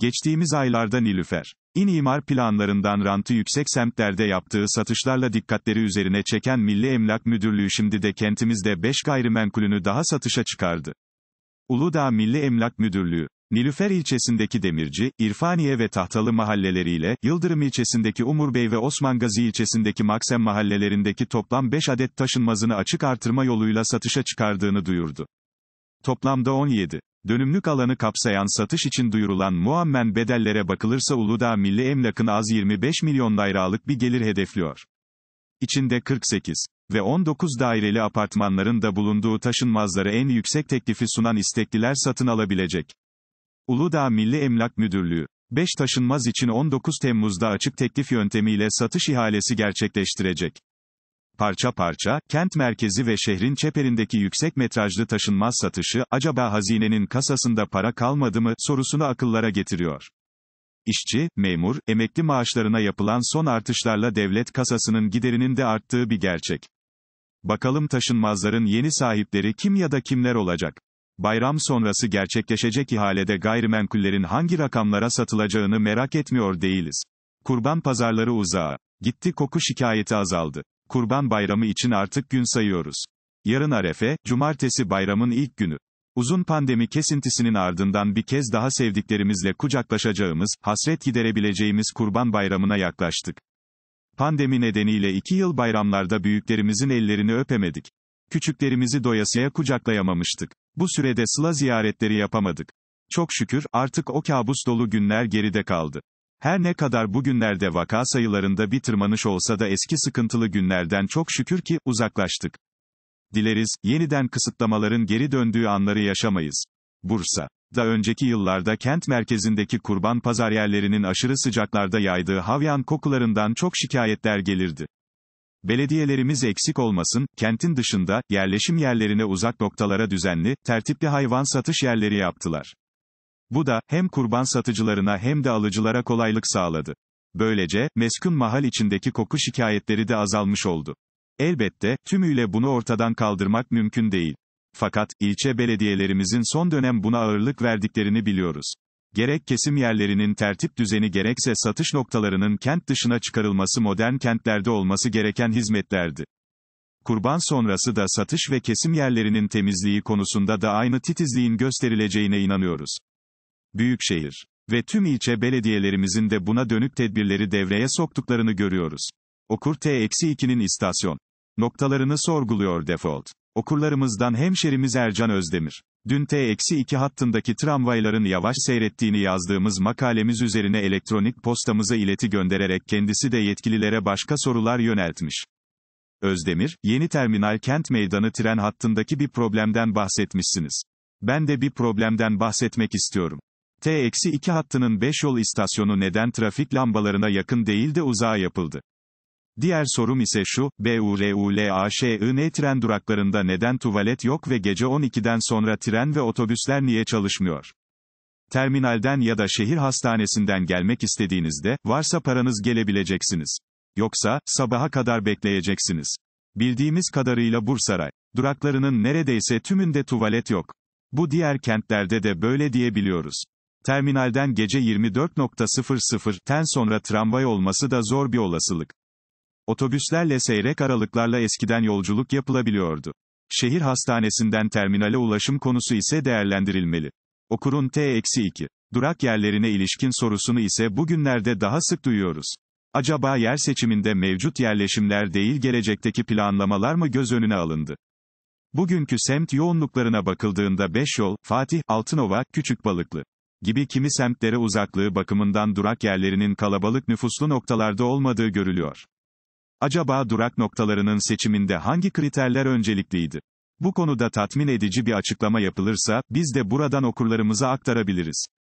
Geçtiğimiz aylarda Nilüfer, İn imar planlarından rantı yüksek semtlerde yaptığı satışlarla dikkatleri üzerine çeken Milli Emlak Müdürlüğü şimdi de kentimizde 5 gayrimenkulünü daha satışa çıkardı. Uludağ Milli Emlak Müdürlüğü, Nilüfer ilçesindeki Demirci, İrfaniye ve Tahtalı mahalleleriyle, Yıldırım ilçesindeki Umurbey ve Osman Gazi ilçesindeki Maksem mahallelerindeki toplam 5 adet taşınmazını açık artırma yoluyla satışa çıkardığını duyurdu. Toplamda 17 dönümlük alanı kapsayan satış için duyurulan muammen bedellere bakılırsa Uludağ Milli Emlak'ın az 25 milyon liralık bir gelir hedefliyor. İçinde 48 ve 19 daireli apartmanların da bulunduğu taşınmazları en yüksek teklifi sunan istekliler satın alabilecek. Uludağ Milli Emlak Müdürlüğü 5 taşınmaz için 19 Temmuz'da açık teklif yöntemiyle satış ihalesi gerçekleştirecek parça parça, kent merkezi ve şehrin çeperindeki yüksek metrajlı taşınmaz satışı, acaba hazinenin kasasında para kalmadı mı, sorusunu akıllara getiriyor. İşçi, memur, emekli maaşlarına yapılan son artışlarla devlet kasasının giderinin de arttığı bir gerçek. Bakalım taşınmazların yeni sahipleri kim ya da kimler olacak? Bayram sonrası gerçekleşecek ihalede gayrimenkullerin hangi rakamlara satılacağını merak etmiyor değiliz. Kurban pazarları uzağa. Gitti koku şikayeti azaldı. Kurban Bayramı için artık gün sayıyoruz. Yarın Arefe, cumartesi bayramın ilk günü. Uzun pandemi kesintisinin ardından bir kez daha sevdiklerimizle kucaklaşacağımız, hasret giderebileceğimiz Kurban Bayramı'na yaklaştık. Pandemi nedeniyle iki yıl bayramlarda büyüklerimizin ellerini öpemedik. Küçüklerimizi doyasıya kucaklayamamıştık. Bu sürede sıla ziyaretleri yapamadık. Çok şükür, artık o kabus dolu günler geride kaldı. Her ne kadar bugünlerde vaka sayılarında bir tırmanış olsa da eski sıkıntılı günlerden çok şükür ki, uzaklaştık. Dileriz, yeniden kısıtlamaların geri döndüğü anları yaşamayız. Bursa. Da önceki yıllarda kent merkezindeki kurban pazar yerlerinin aşırı sıcaklarda yaydığı havyan kokularından çok şikayetler gelirdi. Belediyelerimiz eksik olmasın, kentin dışında, yerleşim yerlerine uzak noktalara düzenli, tertipli hayvan satış yerleri yaptılar. Bu da, hem kurban satıcılarına hem de alıcılara kolaylık sağladı. Böylece, meskun mahal içindeki koku şikayetleri de azalmış oldu. Elbette, tümüyle bunu ortadan kaldırmak mümkün değil. Fakat, ilçe belediyelerimizin son dönem buna ağırlık verdiklerini biliyoruz. Gerek kesim yerlerinin tertip düzeni gerekse satış noktalarının kent dışına çıkarılması modern kentlerde olması gereken hizmetlerdi. Kurban sonrası da satış ve kesim yerlerinin temizliği konusunda da aynı titizliğin gösterileceğine inanıyoruz büyükşehir ve tüm ilçe belediyelerimizin de buna dönük tedbirleri devreye soktuklarını görüyoruz. Okur T-2'nin istasyon noktalarını sorguluyor default. Okurlarımızdan hemşerimiz Ercan Özdemir. Dün T-2 hattındaki tramvayların yavaş seyrettiğini yazdığımız makalemiz üzerine elektronik postamıza ileti göndererek kendisi de yetkililere başka sorular yöneltmiş. Özdemir, yeni terminal kent meydanı tren hattındaki bir problemden bahsetmişsiniz. Ben de bir problemden bahsetmek istiyorum. T-2 hattının 5 yol istasyonu neden trafik lambalarına yakın değil de uzağa yapıldı? Diğer sorum ise şu, BURULAŞIN tren duraklarında neden tuvalet yok ve gece 12'den sonra tren ve otobüsler niye çalışmıyor? Terminalden ya da şehir hastanesinden gelmek istediğinizde, varsa paranız gelebileceksiniz. Yoksa, sabaha kadar bekleyeceksiniz. Bildiğimiz kadarıyla Bursaray, duraklarının neredeyse tümünde tuvalet yok. Bu diğer kentlerde de böyle diyebiliyoruz. Terminalden gece 24.00'ten sonra tramvay olması da zor bir olasılık. Otobüslerle seyrek aralıklarla eskiden yolculuk yapılabiliyordu. Şehir hastanesinden terminale ulaşım konusu ise değerlendirilmeli. Okurun T-2. Durak yerlerine ilişkin sorusunu ise bugünlerde daha sık duyuyoruz. Acaba yer seçiminde mevcut yerleşimler değil gelecekteki planlamalar mı göz önüne alındı? Bugünkü semt yoğunluklarına bakıldığında 5 yol, Fatih, Altınova, Küçükbalıklı gibi kimi semtlere uzaklığı bakımından durak yerlerinin kalabalık nüfuslu noktalarda olmadığı görülüyor. Acaba durak noktalarının seçiminde hangi kriterler öncelikliydi? Bu konuda tatmin edici bir açıklama yapılırsa, biz de buradan okurlarımıza aktarabiliriz.